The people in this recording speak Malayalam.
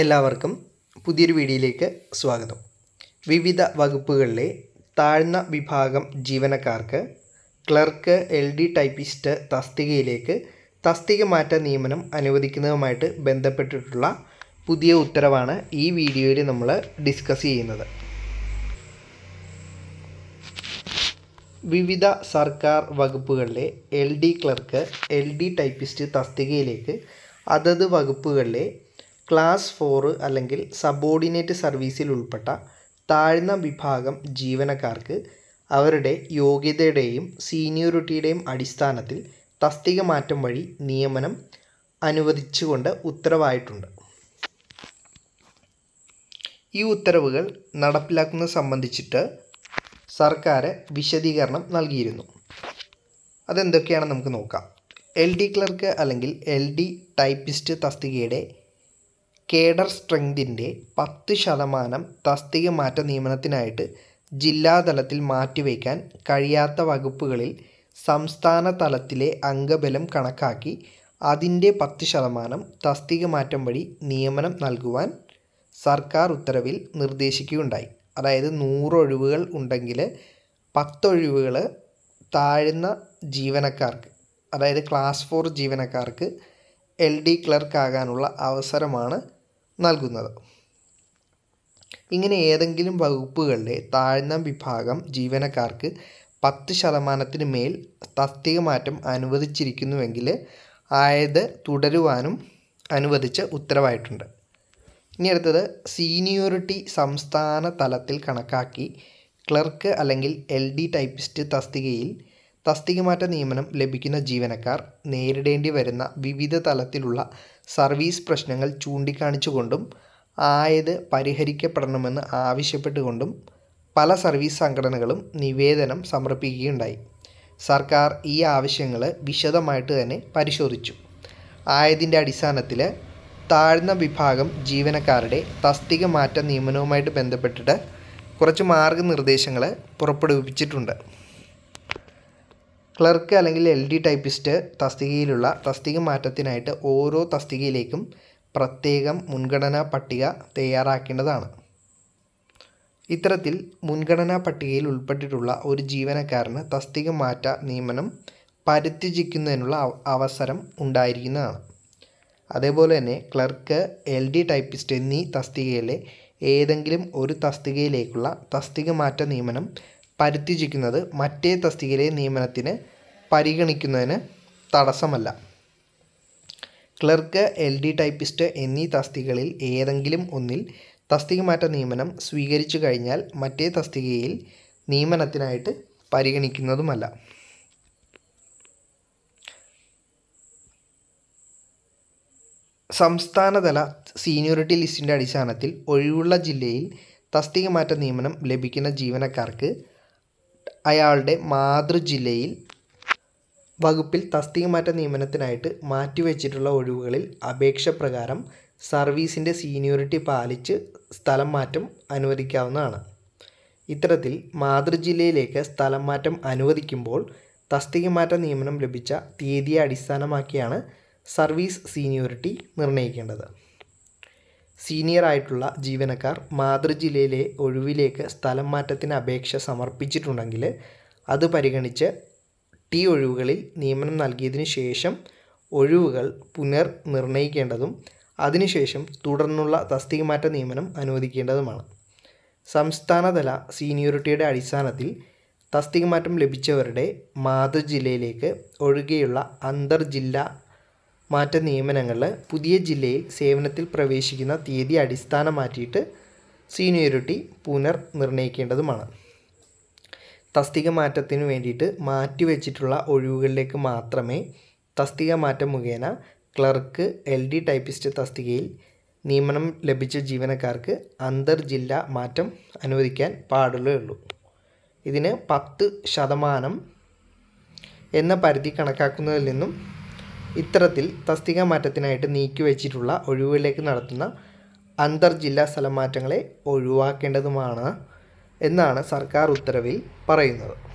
എല്ലാവർക്കും പുതിയൊരു വീഡിയോയിലേക്ക് സ്വാഗതം വിവിധ വകുപ്പുകളിലെ താഴ്ന്ന വിഭാഗം ജീവനക്കാർക്ക് ക്ലർക്ക് എൽ ഡി ടൈപ്പിസ്റ്റ് തസ്തികയിലേക്ക് തസ്തിക മാറ്റ നിയമനം അനുവദിക്കുന്നതുമായിട്ട് ബന്ധപ്പെട്ടിട്ടുള്ള പുതിയ ഉത്തരവാണ് ഈ വീഡിയോയിൽ നമ്മൾ ഡിസ്കസ് ചെയ്യുന്നത് വിവിധ സർക്കാർ വകുപ്പുകളിലെ L D clerk L D typist തസ്തികയിലേക്ക് അതത് വകുപ്പുകളിലെ ക്ലാസ് ഫോറ് അല്ലെങ്കിൽ സബോർഡിനേറ്റ് സർവീസിൽ ഉൾപ്പെട്ട താഴ്ന്ന വിഭാഗം ജീവനക്കാർക്ക് അവരുടെ യോഗ്യതയുടെയും സീനിയോറിറ്റിയുടെയും അടിസ്ഥാനത്തിൽ തസ്തിക മാറ്റം വഴി നിയമനം അനുവദിച്ചുകൊണ്ട് ഉത്തരവായിട്ടുണ്ട് ഈ ഉത്തരവുകൾ നടപ്പിലാക്കുന്നത് സംബന്ധിച്ചിട്ട് സർക്കാർ വിശദീകരണം നൽകിയിരുന്നു അതെന്തൊക്കെയാണ് നമുക്ക് നോക്കാം എൽ ഡി ക്ലർക്ക് അല്ലെങ്കിൽ എൽ ഡി ടൈപ്പിസ്റ്റ് തസ്തികയുടെ കേഡർ സ്ട്രെങ്തിൻ്റെ പത്ത് ശതമാനം തസ്തിക മാറ്റ നിയമനത്തിനായിട്ട് ജില്ലാതലത്തിൽ മാറ്റിവയ്ക്കാൻ കഴിയാത്ത വകുപ്പുകളിൽ സംസ്ഥാന തലത്തിലെ അംഗബലം കണക്കാക്കി അതിൻ്റെ പത്ത് ശതമാനം തസ്തിക മാറ്റം വഴി നിയമനം നൽകുവാൻ സർക്കാർ ഉത്തരവിൽ നിർദ്ദേശിക്കുകയുണ്ടായി അതായത് നൂറൊഴിവുകൾ ഉണ്ടെങ്കിൽ പത്തൊഴിവുകൾ താഴ്ന്ന ജീവനക്കാർക്ക് അതായത് ക്ലാസ് ഫോർ ജീവനക്കാർക്ക് എൽ ഡി ക്ലർക്ക് ആകാനുള്ള അവസരമാണ് നൽകുന്നത് ഇങ്ങനെ ഏതെങ്കിലും വകുപ്പുകളിലെ താഴ്ന്ന വിഭാഗം ജീവനക്കാർക്ക് പത്ത് ശതമാനത്തിന് മേൽ തസ്തിക മാറ്റം അനുവദിച്ചിരിക്കുന്നുവെങ്കിൽ ആയത് തുടരുവാനും അനുവദിച്ച ഉത്തരവായിട്ടുണ്ട് ഇനി അടുത്തത് സീനിയോറിറ്റി സംസ്ഥാന തലത്തിൽ കണക്കാക്കി ക്ലർക്ക് അല്ലെങ്കിൽ എൽ ഡി ടൈപ്പിസ്റ്റ് തസ്തികയിൽ തസ്തികമാറ്റ നിയമനം ലഭിക്കുന്ന ജീവനക്കാർ നേരിടേണ്ടി വരുന്ന വിവിധ തലത്തിലുള്ള സർവീസ് പ്രശ്നങ്ങൾ ചൂണ്ടിക്കാണിച്ചുകൊണ്ടും ആയത് പരിഹരിക്കപ്പെടണമെന്ന് ആവശ്യപ്പെട്ടുകൊണ്ടും പല സർവീസ് സംഘടനകളും നിവേദനം സമർപ്പിക്കുകയുണ്ടായി സർക്കാർ ഈ ആവശ്യങ്ങൾ വിശദമായിട്ട് തന്നെ പരിശോധിച്ചു ആയതിൻ്റെ അടിസ്ഥാനത്തിൽ താഴ്ന്ന വിഭാഗം ജീവനക്കാരുടെ തസ്തിക മാറ്റ നിയമനവുമായിട്ട് ബന്ധപ്പെട്ടിട്ട് കുറച്ച് മാർഗനിർദ്ദേശങ്ങൾ പുറപ്പെടുവിപ്പിച്ചിട്ടുണ്ട് ക്ലർക്ക് അല്ലെങ്കിൽ എൽ ഡി ടൈപ്പിസ്റ്റ് തസ്തികയിലുള്ള തസ്തിക മാറ്റത്തിനായിട്ട് ഓരോ തസ്തികയിലേക്കും പ്രത്യേകം മുൻഗണനാ പട്ടിക തയ്യാറാക്കേണ്ടതാണ് ഇത്തരത്തിൽ മുൻഗണനാ പട്ടികയിൽ ഉൾപ്പെട്ടിട്ടുള്ള ഒരു ജീവനക്കാരന് തസ്തിക മാറ്റ നിയമനം പരിത്യജിക്കുന്നതിനുള്ള അവസരം ഉണ്ടായിരിക്കുന്നതാണ് അതേപോലെ തന്നെ ക്ലർക്ക് എൽ ഡി ടൈപ്പിസ്റ്റ് എന്നീ തസ്തികയിലെ ഏതെങ്കിലും ഒരു തസ്തികയിലേക്കുള്ള തസ്തിക മാറ്റ നിയമനം പരിത്യജിക്കുന്നത് മറ്റേ തസ്തികയിലെ നിയമനത്തിന് പരിഗണിക്കുന്നതിന് തടസ്സമല്ല ക്ലർക്ക് എൽ ഡി ടൈപ്പിസ്റ്റ് എന്നീ തസ്തികകളിൽ ഏതെങ്കിലും ഒന്നിൽ തസ്തികമാറ്റ നിയമനം സ്വീകരിച്ചു കഴിഞ്ഞാൽ മറ്റേ തസ്തികയിൽ നിയമനത്തിനായിട്ട് പരിഗണിക്കുന്നതുമല്ല സംസ്ഥാനതല സീനിയോറിറ്റി ലിസ്റ്റിൻ്റെ അടിസ്ഥാനത്തിൽ ഒഴിവുള്ള ജില്ലയിൽ തസ്തികമാറ്റ നിയമനം ലഭിക്കുന്ന ജീവനക്കാർക്ക് അയാളുടെ മാതൃജില്ലയിൽ വകുപ്പിൽ തസ്തിക മാറ്റ നിയമനത്തിനായിട്ട് മാറ്റിവെച്ചിട്ടുള്ള ഒഴിവുകളിൽ അപേക്ഷ പ്രകാരം സർവീസിൻ്റെ സീനിയോറിറ്റി പാലിച്ച് സ്ഥലം മാറ്റം അനുവദിക്കാവുന്നതാണ് ഇത്തരത്തിൽ മാതൃജില്ലയിലേക്ക് സ്ഥലം മാറ്റം അനുവദിക്കുമ്പോൾ തസ്തിക മാറ്റ നിയമനം ലഭിച്ച തീയതിയെ അടിസ്ഥാനമാക്കിയാണ് സർവീസ് സീനിയോറിറ്റി നിർണ്ണയിക്കേണ്ടത് സീനിയർ ആയിട്ടുള്ള ജീവനക്കാർ മാതൃജില്ലയിലെ ഒഴിവിലേക്ക് സ്ഥലം മാറ്റത്തിന് അപേക്ഷ സമർപ്പിച്ചിട്ടുണ്ടെങ്കിൽ അത് പരിഗണിച്ച് ടി ഒഴിവുകളിൽ നിയമനം നൽകിയതിനു ശേഷം ഒഴിവുകൾ പുനർ നിർണയിക്കേണ്ടതും അതിനുശേഷം തുടർന്നുള്ള തസ്തികമാറ്റ നിയമനം അനുവദിക്കേണ്ടതുമാണ് സംസ്ഥാനതല സീനിയോറിറ്റിയുടെ അടിസ്ഥാനത്തിൽ തസ്തികമാറ്റം ലഭിച്ചവരുടെ മാതൃ ജില്ലയിലേക്ക് ഒഴികെയുള്ള അന്തർ ജില്ലാ മാറ്റ നിയമനങ്ങളിൽ പുതിയ ജില്ലയിൽ സേവനത്തിൽ പ്രവേശിക്കുന്ന തീയതി അടിസ്ഥാനമാറ്റിയിട്ട് സീനിയോറിറ്റി പുനർ തസ്തിക മാറ്റത്തിന് വേണ്ടിയിട്ട് മാറ്റി വെച്ചിട്ടുള്ള ഒഴിവുകളിലേക്ക് മാത്രമേ തസ്തിക മാറ്റം മുഖേന ക്ലർക്ക് എൽ ഡി ടൈപ്പിസ്റ്റ് തസ്തികയിൽ നിയമനം ലഭിച്ച ജീവനക്കാർക്ക് അന്തർ ജില്ലാ മാറ്റം അനുവദിക്കാൻ പാടുള്ളൂ ഇതിന് പത്ത് ശതമാനം എന്ന പരിധി കണക്കാക്കുന്നതിൽ നിന്നും ഇത്തരത്തിൽ തസ്തിക മാറ്റത്തിനായിട്ട് നീക്കിവെച്ചിട്ടുള്ള ഒഴിവുകളിലേക്ക് നടത്തുന്ന അന്തർ ജില്ലാ മാറ്റങ്ങളെ ഒഴിവാക്കേണ്ടതുമാണ് എന്നാണ് സർക്കാർ ഉത്തരവിൽ പറയുന്നത്